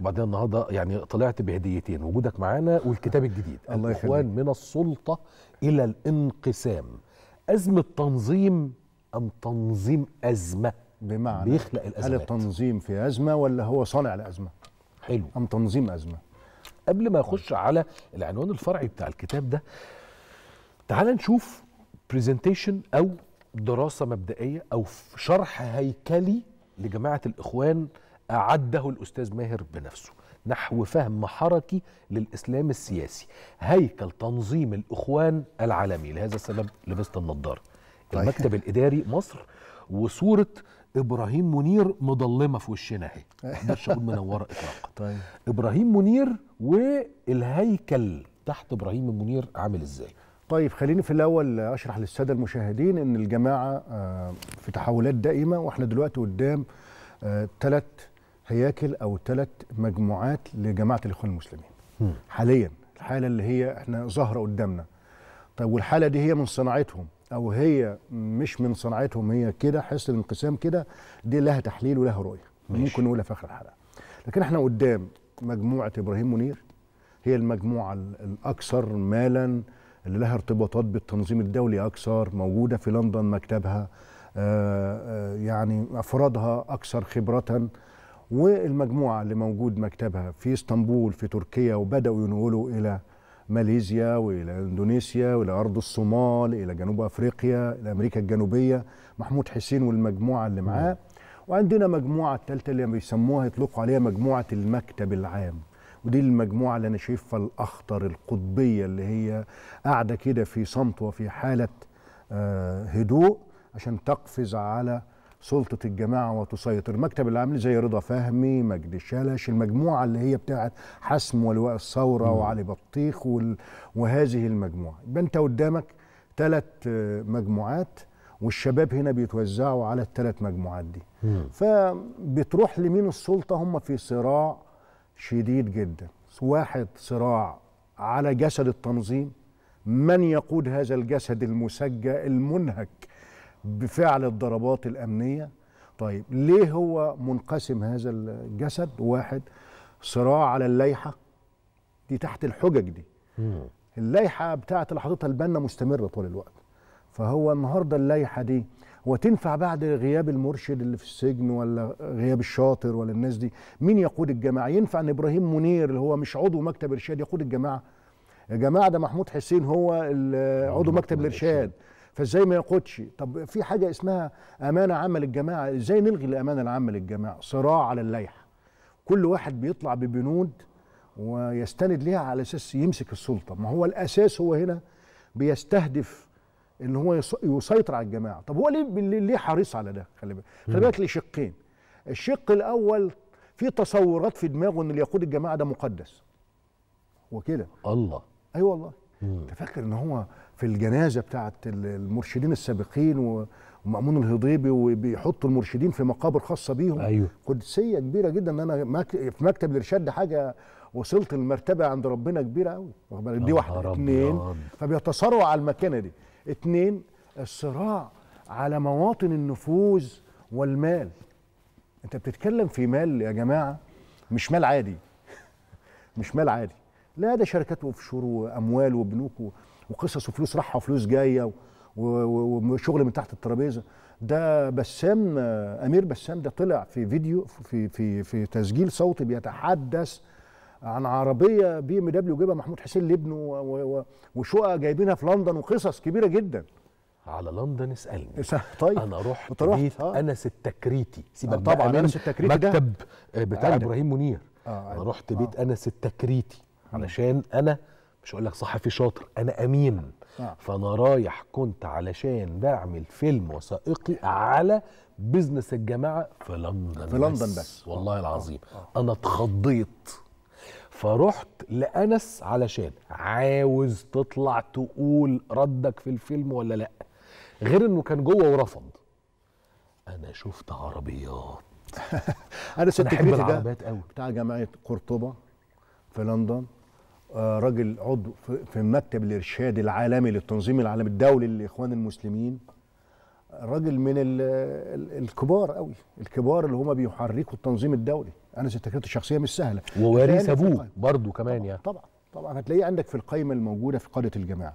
وبعدين النهارده يعني طلعت بهديتين وجودك معانا والكتاب الجديد الله الاخوان من السلطه الى الانقسام ازمه تنظيم ام تنظيم ازمه بمعنى بيخلق الازمات هل التنظيم في ازمه ولا هو صانع الازمه حلو ام تنظيم ازمه قبل ما اخش على العنوان الفرعي بتاع الكتاب ده تعال نشوف برزنتيشن او دراسه مبدئيه او شرح هيكلي لجماعه الاخوان أعده الأستاذ ماهر بنفسه نحو فهم حركي للإسلام السياسي هيكل تنظيم الإخوان العالمي لهذا السبب لبست النضارة طيب. المكتب الإداري مصر وصورة إبراهيم منير مضلمة في وشنا أهي ده الشعور منورة إطلاقا طيب. إبراهيم منير والهيكل تحت إبراهيم منير عامل إزاي؟ طيب خليني في الاول اشرح للساده المشاهدين ان الجماعه آه، في تحولات دائمه واحنا دلوقتي قدام ثلاث آه، هياكل او ثلاث مجموعات لجماعه الاخوان المسلمين حاليا الحاله اللي هي احنا ظاهره قدامنا طيب والحاله دي هي من صناعتهم او هي مش من صناعتهم هي كده حس الانقسام كده دي لها تحليل ولها رؤيه ممكن نقولها في اخر الحلقه لكن احنا قدام مجموعه ابراهيم منير هي المجموعه الاكثر مالا اللي لها ارتباطات بالتنظيم الدولي اكثر موجوده في لندن مكتبها آه، آه، يعني افرادها اكثر خبره والمجموعة اللي موجود مكتبها في اسطنبول في تركيا وبدأوا ينقلوا إلى ماليزيا والى اندونيسيا والى ارض الصومال الى جنوب افريقيا الى امريكا الجنوبيه محمود حسين والمجموعه اللي معاه وعندنا مجموعه الثالثه اللي بيسموها يطلقوا عليها مجموعه المكتب العام ودي المجموعه اللي انا شايفها الاخطر القطبيه اللي هي قاعده كده في صمت وفي حاله آه، هدوء عشان تقفز على سلطه الجماعه وتسيطر المكتب العام زي رضا فهمي مجدي شلش المجموعه اللي هي بتاعه حسم ولواء الثوره وعلي بطيخ وال... وهذه المجموعه يبقى انت قدامك ثلاث آه، مجموعات والشباب هنا بيتوزعوا على الثلاث مجموعات دي فبتروح لمين السلطه هم في صراع شديد جدا واحد صراع على جسد التنظيم من يقود هذا الجسد المسجى المنهك بفعل الضربات الامنيه طيب ليه هو منقسم هذا الجسد واحد صراع على اللائحه دي تحت الحجج دي اللائحه بتاعت اللي حاططها البنا مستمره طول الوقت فهو النهارده اللائحه دي وتنفع بعد غياب المرشد اللي في السجن ولا غياب الشاطر ولا الناس دي مين يقود الجماعه ينفع ان ابراهيم منير اللي هو مش عضو مكتب ارشاد يقود الجماعه يا جماعه ده محمود حسين هو عضو مكتب الارشاد فازاي ما يقودش طب في حاجه اسمها امانه عامه للجماعه ازاي نلغي الامانه العامه للجماعه صراع على اللائحه كل واحد بيطلع ببنود ويستند ليها على اساس يمسك السلطه ما هو الاساس هو هنا بيستهدف ان هو يسيطر على الجماعه طب هو ليه ليه حريص على ده خلي بالك خلي بالك لشقين الشق الاول في تصورات في دماغه ان اليقود الجماعه ده مقدس هو كده الله اي أيوة والله انت فاكر ان هو في الجنازه بتاعه المرشدين السابقين ومأمون الهضيبي وبيحطوا المرشدين في مقابر خاصه بيهم أيوه. قدسيه كبيره جدا ان انا في مكتب الارشاد دي حاجه وصلت لمرتبه عند ربنا كبيره قوي دي واحده اثنين فبيتصارعوا على المكانه دي اثنين الصراع على مواطن النفوذ والمال انت بتتكلم في مال يا جماعه مش مال عادي مش مال عادي لا ده شركات اوفشور واموال وبنوك وقصص وفلوس راحة وفلوس جايه وشغل من تحت الترابيزه ده بسام امير بسام ده طلع في فيديو في في في تسجيل صوتي بيتحدث عن عربيه بي ام دبليو جايبها محمود حسين لابنه وشقق جايبينها في لندن وقصص كبيره جدا على لندن اسالني طيب انا آه. آه، آه، رحت بيت آه. انس التكريتي سيبك آه طبعا انس التكريتي مكتب ده. بتاع ابراهيم منير آه انا رحت بيت انس التكريتي علشان انا مش هقول لك صحفي شاطر انا امين آه. فانا رايح كنت علشان بعمل فيلم وثائقي على بزنس الجماعه في لندن في لندن بس, بس. والله آه. العظيم آه. انا اتخضيت فرحت لانس علشان عاوز تطلع تقول ردك في الفيلم ولا لا غير انه كان جوه ورفض انا شفت عربيات انا شفت العربيات قوي بتاع جمعيه قرطبه في لندن آه، راجل عضو في مكتب الارشاد العالمي للتنظيم العالمي الدولي للاخوان المسلمين راجل من الكبار قوي الكبار اللي هم بيحركوا التنظيم الدولي انا تجربتي الشخصيه مش سهله ووارث ابوه برضه كمان يعني طبعا طبعا هتلاقيه عندك في القايمه الموجوده في قاده الجماعه